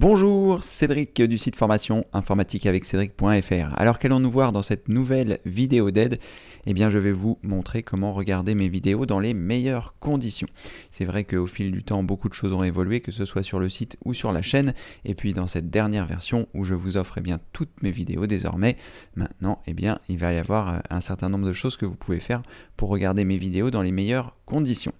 Bonjour, Cédric du site formation informatique avec cédric.fr. Alors qu'allons-nous voir dans cette nouvelle vidéo d'aide Eh bien je vais vous montrer comment regarder mes vidéos dans les meilleures conditions. C'est vrai qu'au fil du temps beaucoup de choses ont évolué, que ce soit sur le site ou sur la chaîne, et puis dans cette dernière version où je vous offre eh bien toutes mes vidéos désormais, maintenant eh bien il va y avoir euh, un certain nombre de choses que vous pouvez faire pour regarder mes vidéos dans les meilleures conditions.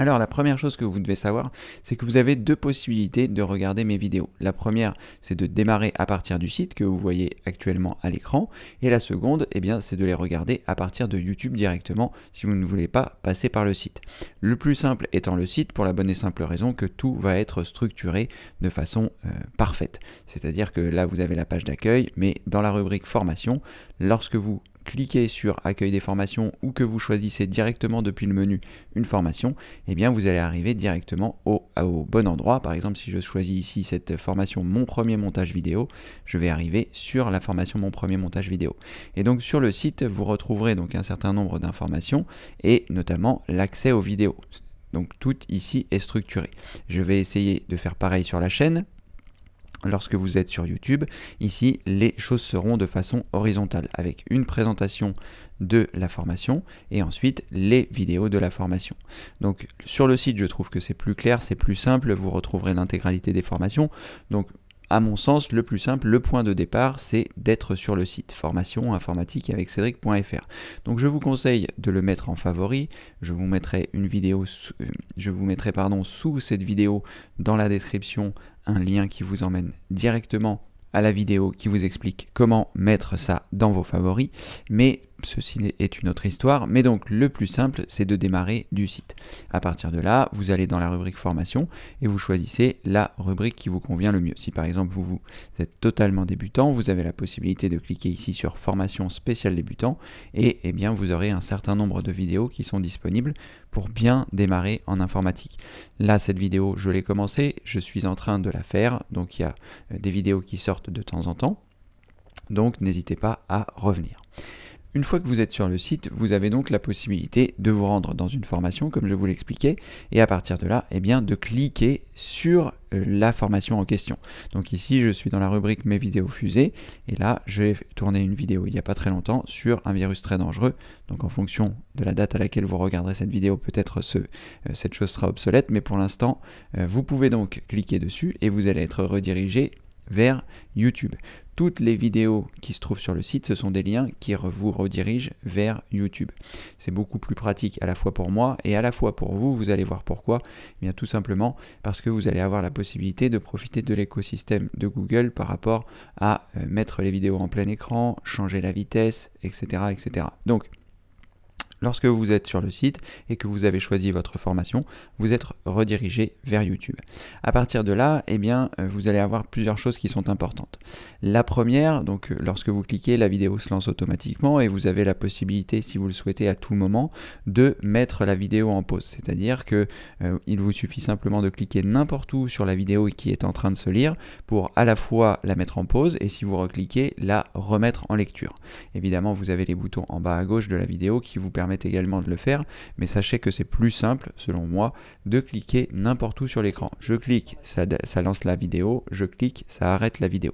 Alors la première chose que vous devez savoir, c'est que vous avez deux possibilités de regarder mes vidéos. La première, c'est de démarrer à partir du site que vous voyez actuellement à l'écran. Et la seconde, eh bien, c'est de les regarder à partir de YouTube directement si vous ne voulez pas passer par le site. Le plus simple étant le site pour la bonne et simple raison que tout va être structuré de façon euh, parfaite. C'est-à-dire que là, vous avez la page d'accueil, mais dans la rubrique formation, lorsque vous cliquez sur accueil des formations ou que vous choisissez directement depuis le menu une formation, et eh bien vous allez arriver directement au, au bon endroit. Par exemple, si je choisis ici cette formation mon premier montage vidéo, je vais arriver sur la formation mon premier montage vidéo. Et donc sur le site, vous retrouverez donc un certain nombre d'informations et notamment l'accès aux vidéos. Donc tout ici est structuré. Je vais essayer de faire pareil sur la chaîne lorsque vous êtes sur YouTube. Ici, les choses seront de façon horizontale avec une présentation de la formation et ensuite les vidéos de la formation. Donc sur le site, je trouve que c'est plus clair, c'est plus simple, vous retrouverez l'intégralité des formations. Donc à mon sens, le plus simple, le point de départ, c'est d'être sur le site formation informatique avec cédric.fr. Donc je vous conseille de le mettre en favori. Je vous mettrai une vidéo, euh, je vous mettrai pardon sous cette vidéo dans la description un lien qui vous emmène directement à la vidéo qui vous explique comment mettre ça dans vos favoris. Mais ceci est une autre histoire, mais donc le plus simple, c'est de démarrer du site. À partir de là, vous allez dans la rubrique formation et vous choisissez la rubrique qui vous convient le mieux. Si par exemple vous, êtes totalement débutant, vous avez la possibilité de cliquer ici sur formation spéciale débutant et eh bien vous aurez un certain nombre de vidéos qui sont disponibles pour bien démarrer en informatique. Là, cette vidéo, je l'ai commencée, je suis en train de la faire, donc il y a euh, des vidéos qui sortent de temps en temps. Donc n'hésitez pas à revenir. Une fois que vous êtes sur le site, vous avez donc la possibilité de vous rendre dans une formation, comme je vous l'expliquais, et à partir de là, eh bien, de cliquer sur euh, la formation en question. Donc ici, je suis dans la rubrique Mes vidéos fusées, et là, j'ai tourné une vidéo il n'y a pas très longtemps sur un virus très dangereux. Donc en fonction de la date à laquelle vous regarderez cette vidéo, peut-être ce, euh, cette chose sera obsolète, mais pour l'instant, euh, vous pouvez donc cliquer dessus et vous allez être redirigé vers YouTube toutes les vidéos qui se trouvent sur le site, ce sont des liens qui vous redirigent vers YouTube. C'est beaucoup plus pratique à la fois pour moi et à la fois pour vous. Vous allez voir pourquoi. Eh bien, tout simplement parce que vous allez avoir la possibilité de profiter de l'écosystème de Google par rapport à euh, mettre les vidéos en plein écran, changer la vitesse, etc. etc. Donc, Lorsque vous êtes sur le site et que vous avez choisi votre formation, vous êtes redirigé vers YouTube. À partir de là, eh bien, euh, vous allez avoir plusieurs choses qui sont importantes. La première, donc euh, lorsque vous cliquez, la vidéo se lance automatiquement et vous avez la possibilité, si vous le souhaitez à tout moment, de mettre la vidéo en pause. C'est-à-dire que euh, il vous suffit simplement de cliquer n'importe où sur la vidéo qui est en train de se lire pour à la fois la mettre en pause et si vous recliquez, la remettre en lecture. Évidemment, vous avez les boutons en bas à gauche de la vidéo qui vous permettent également de le faire, mais sachez que c'est plus simple, selon moi, de cliquer n'importe où sur l'écran. Je clique, ça, lance la vidéo, je clique, ça arrête la vidéo.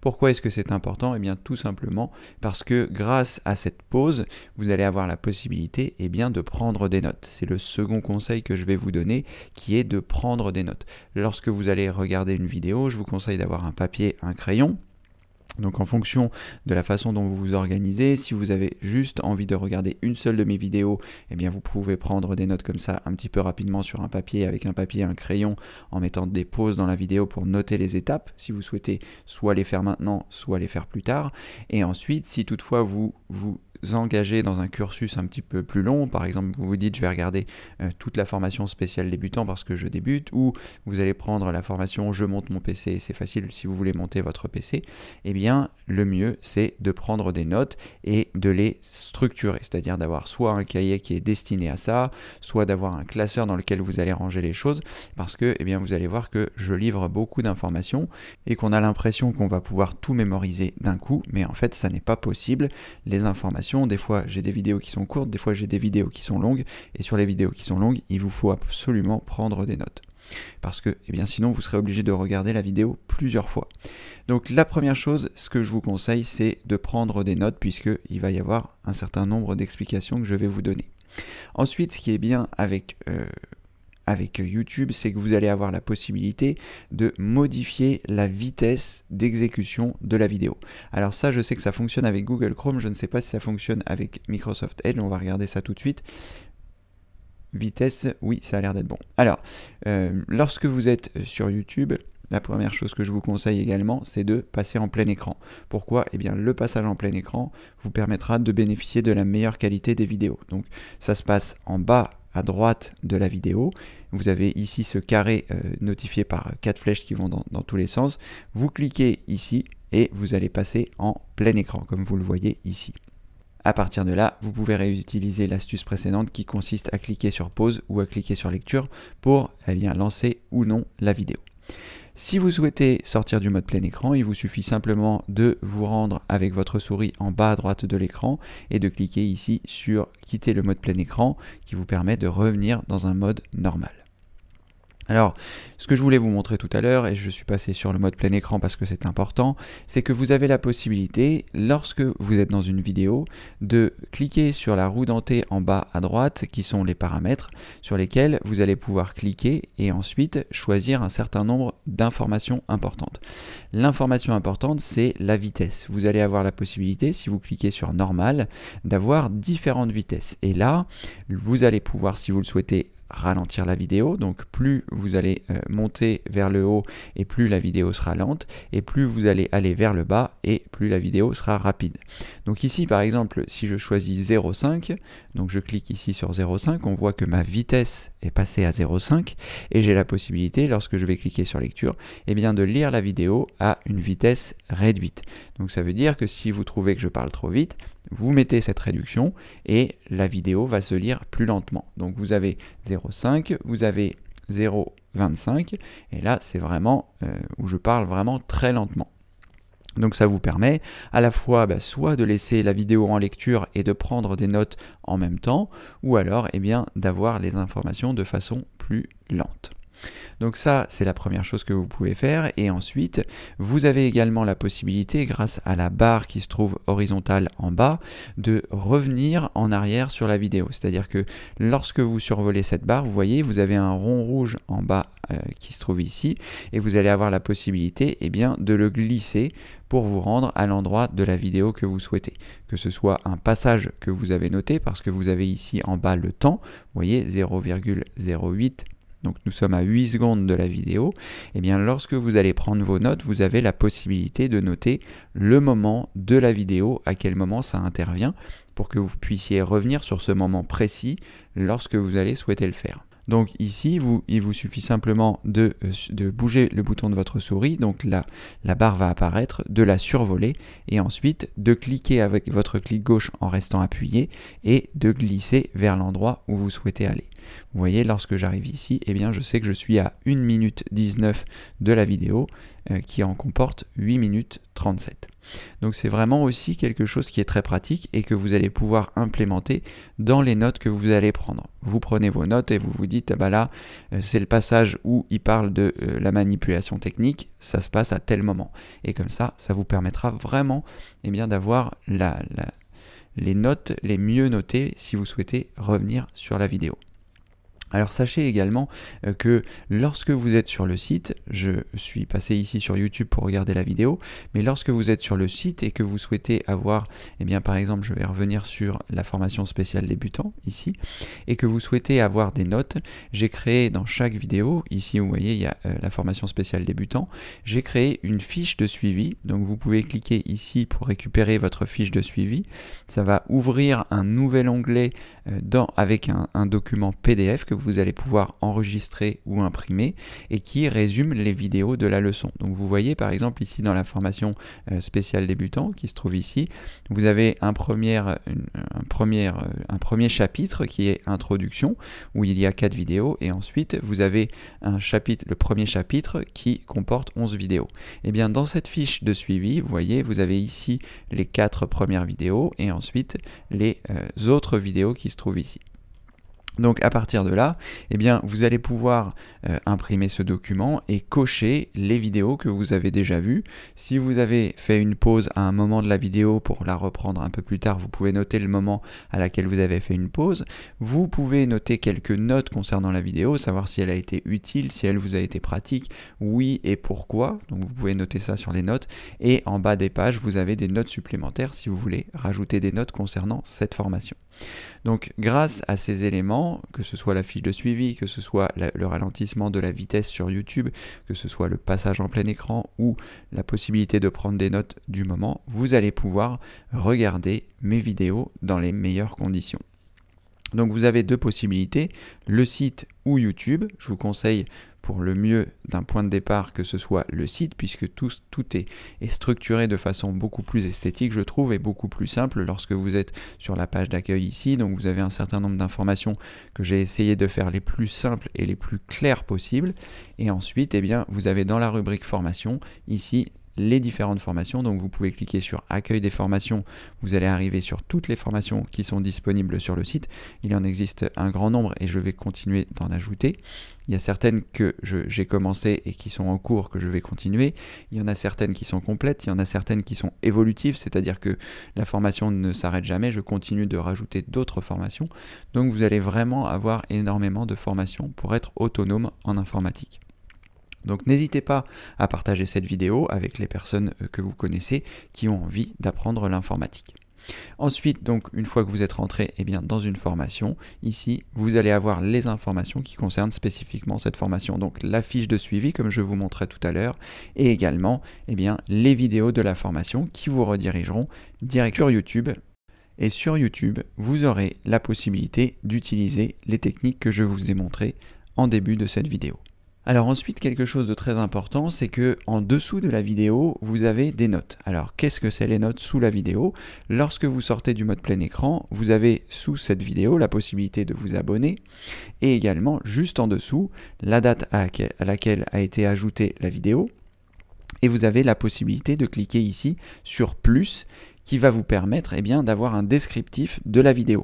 Pourquoi est-ce que c'est important et eh bien tout simplement parce que grâce à cette pause, vous allez avoir la possibilité et eh bien, de prendre des notes. C'est le second conseil que je vais vous donner qui est de prendre des notes. Lorsque vous allez regarder une vidéo, je vous conseille d'avoir un papier, un crayon, donc en fonction de la façon dont vous vous organisez, si vous avez juste envie de regarder une seule de mes vidéos, eh bien vous pouvez prendre des notes comme ça un petit peu rapidement sur un papier avec un papier et un crayon en mettant des pauses dans la vidéo pour noter les étapes si vous souhaitez soit les faire maintenant, soit les faire plus tard. Et ensuite, si toutefois vous vous engager dans un cursus un petit peu plus long, par exemple vous vous dites je vais regarder euh, toute la formation spéciale débutant parce que je débute, ou vous allez prendre la formation je monte mon PC, c'est facile si vous voulez monter votre PC, et eh bien le mieux c'est de prendre des notes et de les structurer, c'est-à-dire d'avoir soit un cahier qui est destiné à ça, soit d'avoir un classeur dans lequel vous allez ranger les choses, parce que eh bien, vous allez voir que je livre beaucoup d'informations et qu'on a l'impression qu'on va pouvoir tout mémoriser d'un coup, mais en fait ça n'est pas possible. Les informations, des fois j'ai des vidéos qui sont courtes, des fois j'ai des vidéos qui sont longues, et sur les vidéos qui sont longues, il vous faut absolument prendre des notes parce que eh bien, sinon vous serez obligé de regarder la vidéo plusieurs fois. Donc la première chose, ce que je vous conseille, c'est de prendre des notes puisqu'il va y avoir un certain nombre d'explications que je vais vous donner. Ensuite, ce qui est bien avec... Euh, avec YouTube, c'est que vous allez avoir la possibilité de modifier la vitesse d'exécution de la vidéo. Alors ça, je sais que ça fonctionne avec Google Chrome, je ne sais pas si ça fonctionne avec Microsoft Edge, on va regarder ça tout de suite. Vitesse, oui, ça a l'air d'être bon. Alors, euh, lorsque vous êtes euh, sur YouTube, la première chose que je vous conseille également, c'est de passer en plein écran. Pourquoi Eh bien, le passage en plein écran vous permettra de bénéficier de la meilleure qualité des vidéos. Donc, ça se passe en bas à droite de la vidéo. Vous avez ici ce carré euh, notifié par quatre flèches qui vont dans tous les sens. Vous cliquez ici et vous allez passer en plein écran, comme vous le voyez ici. À partir de là, vous pouvez réutiliser l'astuce précédente qui consiste à cliquer sur pause ou à cliquer sur lecture pour eh bien, lancer ou non la vidéo. Si vous souhaitez sortir du mode plein écran, il vous suffit simplement de vous rendre avec votre souris en bas à droite de l'écran et de cliquer ici sur quitter le mode plein écran qui vous permet de revenir dans un mode normal. Alors, ce que je voulais vous montrer tout à l'heure, et je suis passé sur le mode plein écran parce que c'est important, c'est que vous avez la possibilité, lorsque vous êtes dans une vidéo, de cliquer sur la roue dentée en bas à droite, qui sont les paramètres, sur lesquels vous allez pouvoir cliquer et ensuite choisir un certain nombre d'informations importantes. L'information importante, c'est la vitesse. Vous allez avoir la possibilité, si vous cliquez sur normal, d'avoir différentes vitesses. Et là, vous allez pouvoir, si vous le souhaitez, ralentir la vidéo. Donc plus vous allez euh, monter vers le haut et plus la vidéo sera lente et plus vous allez aller vers le bas et plus la vidéo sera rapide. Donc ici par exemple si je choisis 0.5, donc je clique ici sur 0.5, on voit que ma vitesse est passée à 0.5 et j'ai la possibilité lorsque je vais cliquer sur lecture et eh bien de lire la vidéo à une vitesse réduite. Donc ça veut dire que si vous trouvez que je parle trop vite, vous mettez cette réduction et la vidéo va se lire plus lentement. Donc vous avez 0,5, vous avez 0,25 et là c'est vraiment euh, où je parle vraiment très lentement. Donc ça vous permet à la fois bah, soit de laisser la vidéo en lecture et de prendre des notes en même temps, ou alors eh bien d'avoir les informations de façon plus lente. Donc ça, c'est la première chose que vous pouvez faire. Et ensuite, vous avez également la possibilité, grâce à la barre qui se trouve horizontale en bas, de revenir en arrière sur la vidéo. C'est-à-dire que lorsque vous survolez cette barre, vous voyez, vous avez un rond rouge en bas euh, qui se trouve ici. Et vous allez avoir la possibilité eh bien, de le glisser pour vous rendre à l'endroit de la vidéo que vous souhaitez. Que ce soit un passage que vous avez noté, parce que vous avez ici en bas le temps, vous voyez 0,08 donc nous sommes à 8 secondes de la vidéo, et eh bien lorsque vous allez prendre vos notes, vous avez la possibilité de noter le moment de la vidéo, à quel moment ça intervient, pour que vous puissiez revenir sur ce moment précis lorsque vous allez souhaiter le faire. Donc ici, vous, il vous suffit simplement de, euh, bouger le bouton de votre souris, donc la, la barre va apparaître, de la survoler, et ensuite de cliquer avec votre clic gauche en restant appuyé, et de glisser vers l'endroit où vous souhaitez aller. Vous voyez, lorsque j'arrive ici, eh bien, je sais que je suis à 1 minute 19 de la vidéo, euh, qui en comporte 8 minutes 37. Donc c'est vraiment aussi quelque chose qui est très pratique et que vous allez pouvoir implémenter dans les notes que vous allez prendre. Vous prenez vos notes et vous vous dites, ah bah là, euh, c'est le passage où il parle de euh, la manipulation technique, ça se passe à tel moment. Et comme ça, ça vous permettra vraiment eh d'avoir les notes les mieux notées si vous souhaitez revenir sur la vidéo. Alors sachez également euh, que lorsque vous êtes sur le site, je suis passé ici sur YouTube pour regarder la vidéo, mais lorsque vous êtes sur le site et que vous souhaitez avoir, et eh bien par exemple je vais revenir sur la formation spéciale débutant ici, et que vous souhaitez avoir des notes, j'ai créé dans chaque vidéo, ici vous voyez il y a euh, la formation spéciale débutant, j'ai créé une fiche de suivi, donc vous pouvez cliquer ici pour récupérer votre fiche de suivi, ça va ouvrir un nouvel onglet euh, dans, avec un, un document PDF que vous vous allez pouvoir enregistrer ou imprimer et qui résume les vidéos de la leçon. Donc vous voyez par exemple ici dans la formation euh, spéciale débutant qui se trouve ici, vous avez un premier, un euh, un premier chapitre qui est introduction où il y a quatre vidéos et ensuite vous avez un chapitre, le premier chapitre qui comporte 11 vidéos. Et eh bien dans cette fiche de suivi, vous voyez, vous avez ici les quatre premières vidéos et ensuite les euh, autres vidéos qui se trouvent ici. Donc à partir de là, eh bien, vous allez pouvoir euh, imprimer ce document et cocher les vidéos que vous avez déjà vues. Si vous avez fait une pause à un moment de la vidéo pour la reprendre un peu plus tard, vous pouvez noter le moment à laquelle vous avez fait une pause. Vous pouvez noter quelques notes concernant la vidéo, savoir si elle a été utile, si elle vous a été pratique, oui et pourquoi. Donc vous pouvez noter ça sur les notes. Et en bas des pages, vous avez des notes supplémentaires si vous voulez rajouter des notes concernant cette formation. Donc grâce à ces éléments, que ce soit la fiche de suivi, que ce soit le ralentissement de la vitesse sur YouTube, que ce soit le passage en plein écran ou la possibilité de prendre des notes du moment, vous allez pouvoir regarder mes vidéos dans les meilleures conditions. Donc vous avez deux possibilités, le site ou YouTube. Je vous conseille pour le mieux d'un point de départ que ce soit le site puisque tout, est, est, structuré de façon beaucoup plus esthétique je trouve et beaucoup plus simple lorsque vous êtes sur la page d'accueil ici. Donc vous avez un certain nombre d'informations que j'ai essayé de faire les plus simples et les plus claires possibles. Et ensuite eh bien, vous avez dans la rubrique formation ici les différentes formations. Donc vous pouvez cliquer sur accueil des formations, vous allez arriver sur toutes les formations qui sont disponibles sur le site. Il en existe un grand nombre et je vais continuer d'en ajouter. Il y a certaines que j'ai commencé et qui sont en cours que je vais continuer. Il y en a certaines qui sont complètes, il y en a certaines qui sont évolutives, c'est-à-dire que la formation ne s'arrête jamais, je continue de rajouter d'autres formations. Donc vous allez vraiment avoir énormément de formations pour être autonome en informatique. Donc n'hésitez pas à partager cette vidéo avec les personnes euh, que vous connaissez qui ont envie d'apprendre l'informatique. Ensuite, donc une fois que vous êtes rentré eh bien, dans une formation, ici vous allez avoir les informations qui concernent spécifiquement cette formation. Donc la fiche de suivi comme je vous montrais tout à l'heure et également eh bien, les vidéos de la formation qui vous redirigeront direct sur YouTube. Et sur YouTube, vous aurez la possibilité d'utiliser les techniques que je vous ai montrées en début de cette vidéo. Alors ensuite, quelque chose de très important, c'est que en dessous de la vidéo, vous avez des notes. Alors qu'est-ce que c'est les notes sous la vidéo Lorsque vous sortez du mode plein écran, vous avez sous cette vidéo la possibilité de vous abonner et également juste en dessous la date à laquelle, a été ajoutée la vidéo. Et vous avez la possibilité de cliquer ici sur plus qui va vous permettre eh d'avoir un descriptif de la vidéo.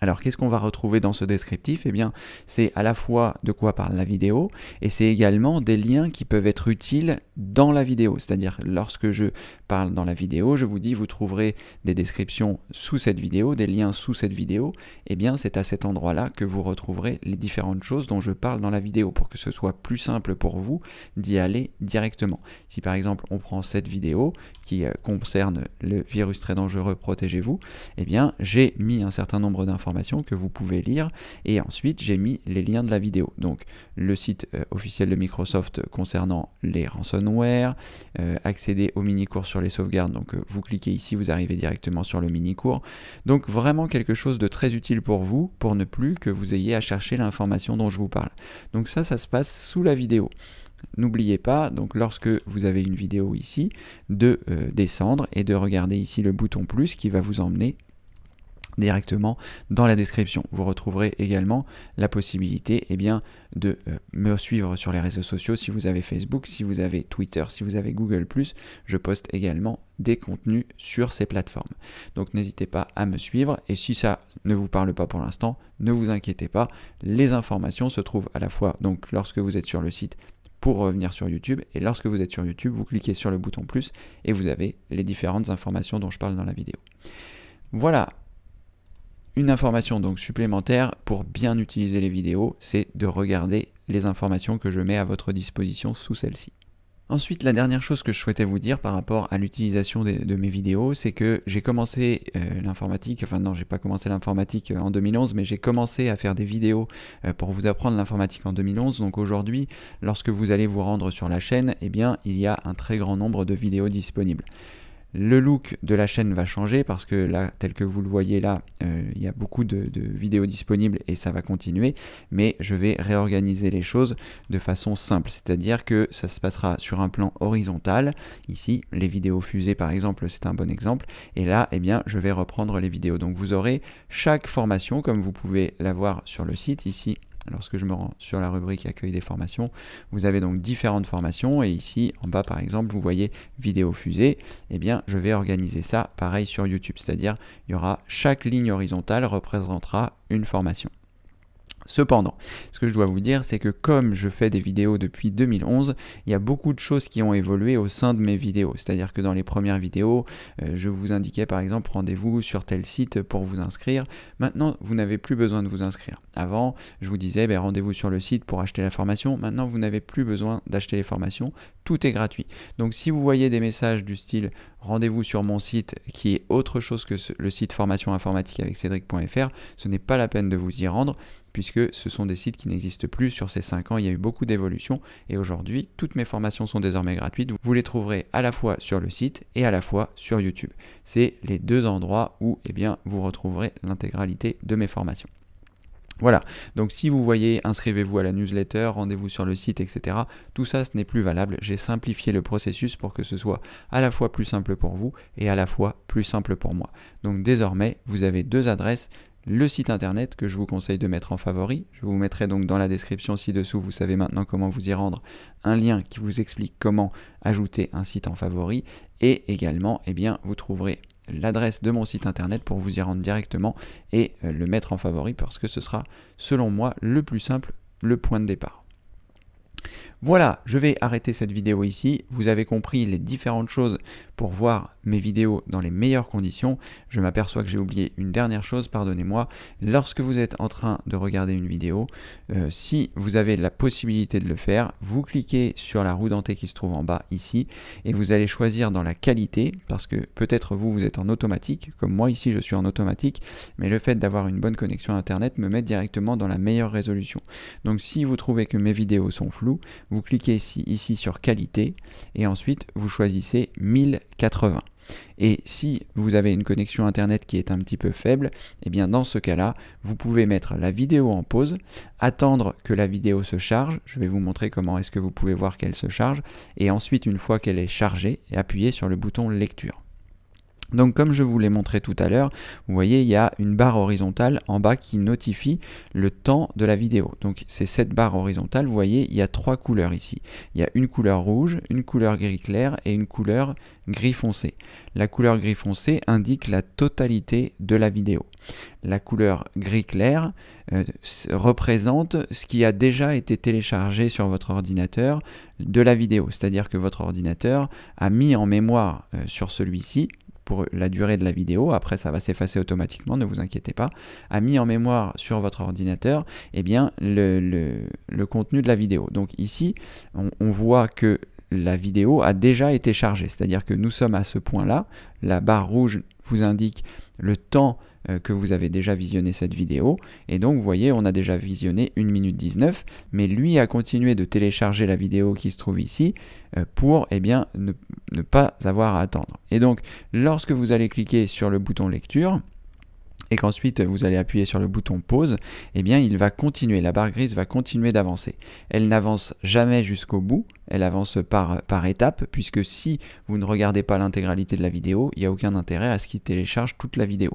Alors qu'est-ce qu'on va retrouver dans ce descriptif Eh bien, c'est à la fois de quoi parle la vidéo, et c'est également des liens qui peuvent être utiles dans la vidéo. C'est-à-dire lorsque je parle dans la vidéo, je vous dis vous trouverez des descriptions sous cette vidéo, des liens sous cette vidéo, et eh bien c'est à cet endroit-là que vous retrouverez les différentes choses dont je parle dans la vidéo pour que ce soit plus simple pour vous d'y aller directement. Si par exemple on prend cette vidéo qui euh, concerne le virus très dangereux, protégez-vous, et eh bien j'ai mis un certain nombre d'informations que vous pouvez lire et ensuite j'ai mis les liens de la vidéo. Donc le site euh, officiel de Microsoft concernant les ransomware, euh, accéder au mini-cours sur les sauvegardes. Donc euh, vous cliquez ici, vous arrivez directement sur le mini-cours. Donc vraiment quelque chose de très utile pour vous, pour ne plus que vous ayez à chercher l'information dont je vous parle. Donc ça, ça se passe sous la vidéo. N'oubliez pas, donc lorsque vous avez une vidéo ici, de descendre et de regarder ici le bouton plus qui va vous emmener directement dans la description. Vous retrouverez également la possibilité et eh bien, de euh, me suivre sur les réseaux sociaux si vous avez Facebook, si vous avez Twitter, si vous avez Google ⁇ je poste également des contenus sur ces plateformes. Donc n'hésitez pas à me suivre et si ça ne vous parle pas pour l'instant, ne vous inquiétez pas, les informations se trouvent à la fois donc lorsque vous êtes sur le site pour revenir sur YouTube et lorsque vous êtes sur YouTube, vous cliquez sur le bouton plus et vous avez les différentes informations dont je parle dans la vidéo. Voilà une information donc supplémentaire pour bien utiliser les vidéos, c'est de regarder les informations que je mets à votre disposition sous celle-ci. Ensuite, la dernière chose que je souhaitais vous dire par rapport à l'utilisation de, mes vidéos, c'est que j'ai commencé euh, l'informatique, enfin non, j'ai pas commencé l'informatique euh, en 2011, mais j'ai commencé à faire des vidéos euh, pour vous apprendre l'informatique en 2011. Donc aujourd'hui, lorsque vous allez vous rendre sur la chaîne, eh bien, il y a un très grand nombre de vidéos disponibles. Le look de la chaîne va changer parce que là, tel que vous le voyez là, euh, il y a beaucoup de, vidéos disponibles et ça va continuer. Mais je vais réorganiser les choses de façon simple, c'est-à-dire que ça se passera sur un plan horizontal. Ici, les vidéos fusées par exemple, c'est un bon exemple. Et là, eh bien, je vais reprendre les vidéos. Donc vous aurez chaque formation comme vous pouvez la voir sur le site. Ici, lorsque je me rends sur la rubrique accueil des formations, vous avez donc différentes formations et ici en bas par exemple vous voyez vidéo fusée, eh bien je vais organiser ça pareil sur YouTube, c'est-à-dire il y aura chaque ligne horizontale représentera une formation. Cependant, ce que je dois vous dire, c'est que comme je fais des vidéos depuis 2011, il y a beaucoup de choses qui ont évolué au sein de mes vidéos. C'est-à-dire que dans les premières vidéos, euh, je vous indiquais par exemple rendez-vous sur tel site pour vous inscrire. Maintenant, vous n'avez plus besoin de vous inscrire. Avant, je vous disais ben, rendez-vous sur le site pour acheter la formation. Maintenant, vous n'avez plus besoin d'acheter les formations. Tout est gratuit. Donc si vous voyez des messages du style rendez-vous sur mon site qui est autre chose que le site formation informatique avec cédric.fr, ce n'est pas la peine de vous y rendre puisque ce sont des sites qui n'existent plus. Sur ces 5 ans, il y a eu beaucoup d'évolutions et aujourd'hui, toutes mes formations sont désormais gratuites. Vous les trouverez à la fois sur le site et à la fois sur YouTube. C'est les deux endroits où eh bien, vous retrouverez l'intégralité de mes formations. Voilà, donc si vous voyez, inscrivez-vous à la newsletter, rendez-vous sur le site, etc. Tout ça, ce n'est plus valable. J'ai simplifié le processus pour que ce soit à la fois plus simple pour vous et à la fois plus simple pour moi. Donc désormais, vous avez deux adresses, le site internet que je vous conseille de mettre en favori. Je vous mettrai donc dans la description ci-dessous, vous savez maintenant comment vous y rendre, un lien qui vous explique comment ajouter un site en favori. Et également, eh bien, vous trouverez l'adresse de mon site internet pour vous y rendre directement et euh, le mettre en favori parce que ce sera, selon moi, le plus simple, le point de départ. Voilà, je vais arrêter cette vidéo ici. Vous avez compris les différentes choses pour voir mes vidéos dans les meilleures conditions. Je m'aperçois que j'ai oublié une dernière chose, pardonnez-moi. Lorsque vous êtes en train de regarder une vidéo, euh, si vous avez la possibilité de le faire, vous cliquez sur la roue dentée qui se trouve en bas ici et vous allez choisir dans la qualité parce que peut-être vous, vous êtes en automatique, comme moi ici je suis en automatique, mais le fait d'avoir une bonne connexion Internet me met directement dans la meilleure résolution. Donc si vous trouvez que mes vidéos sont floues, vous cliquez ici, ici sur qualité et ensuite vous choisissez 1000 80. Et si vous avez une connexion internet qui est un petit peu faible, et eh bien dans ce cas-là, vous pouvez mettre la vidéo en pause, attendre que la vidéo se charge, je vais vous montrer comment est-ce que vous pouvez voir qu'elle se charge, et ensuite une fois qu'elle est chargée, appuyez sur le bouton lecture. Donc comme je vous l'ai montré tout à l'heure, vous voyez il y a une barre horizontale en bas qui notifie le temps de la vidéo. Donc c'est cette barre horizontale, vous voyez il y a trois couleurs ici. Il y a une couleur rouge, une couleur gris clair et une couleur gris foncé. La couleur gris foncé indique la totalité de la vidéo. La couleur gris clair euh, représente ce qui a déjà été téléchargé sur votre ordinateur de la vidéo. C'est-à-dire que votre ordinateur a mis en mémoire euh, sur celui-ci pour la durée de la vidéo, après ça va s'effacer automatiquement, ne vous inquiétez pas, a mis en mémoire sur votre ordinateur et eh bien, le, le, contenu de la vidéo. Donc ici, on, on voit que la vidéo a déjà été chargée, c'est-à-dire que nous sommes à ce point-là, la barre rouge vous indique le temps euh, que vous avez déjà visionné cette vidéo. Et donc, vous voyez, on a déjà visionné 1 minute 19, mais lui a continué de télécharger la vidéo qui se trouve ici euh, pour eh bien, ne pas avoir à attendre. Et donc, lorsque vous allez cliquer sur le bouton lecture, et qu'ensuite vous allez appuyer sur le bouton pause, eh bien il va continuer, la barre grise va continuer d'avancer. Elle n'avance jamais jusqu'au bout, elle avance par, par étapes, puisque si vous ne regardez pas l'intégralité de la vidéo, il n'y a aucun intérêt à ce qu'il télécharge toute la vidéo.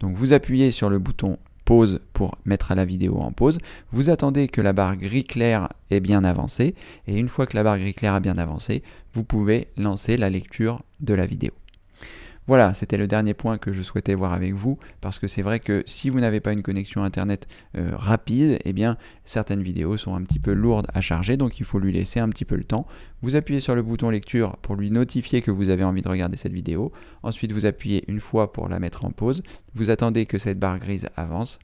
Donc vous appuyez sur le bouton pause pour mettre la vidéo en pause. Vous attendez que la barre gris clair ait bien avancé, et une fois que la barre gris clair a bien avancé, vous pouvez lancer la lecture de la vidéo. Voilà, c'était le dernier point que je souhaitais voir avec vous, parce que c'est vrai que si vous n'avez pas une connexion Internet euh, rapide, eh bien certaines vidéos sont un petit peu lourdes à charger, donc il faut lui laisser un petit peu le temps. Vous appuyez sur le bouton lecture pour lui notifier que vous avez envie de regarder cette vidéo. Ensuite, vous appuyez une fois pour la mettre en pause. Vous attendez que cette barre grise avance.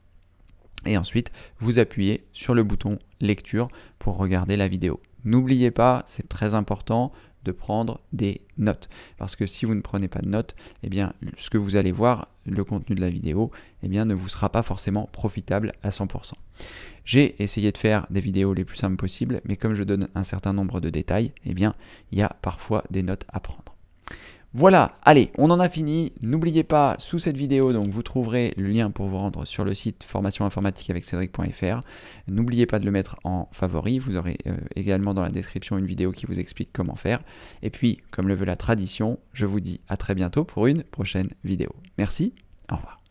Et ensuite, vous appuyez sur le bouton lecture pour regarder la vidéo. N'oubliez pas, c'est très important, de prendre des notes. Parce que si vous ne prenez pas de notes, eh bien, ce que vous allez voir, le contenu de la vidéo, eh bien, ne vous sera pas forcément profitable à 100%. J'ai essayé de faire des vidéos les plus simples possibles, mais comme je donne un certain nombre de détails, eh bien, il y a parfois des notes à prendre. Voilà, allez, on en a fini. N'oubliez pas, sous cette vidéo, donc vous trouverez le lien pour vous rendre sur le site formation informatique avec cédric.fr. N'oubliez pas de le mettre en favori. Vous aurez euh, également dans la description une vidéo qui vous explique comment faire. Et puis, comme le veut la tradition, je vous dis à très bientôt pour une prochaine vidéo. Merci, au revoir.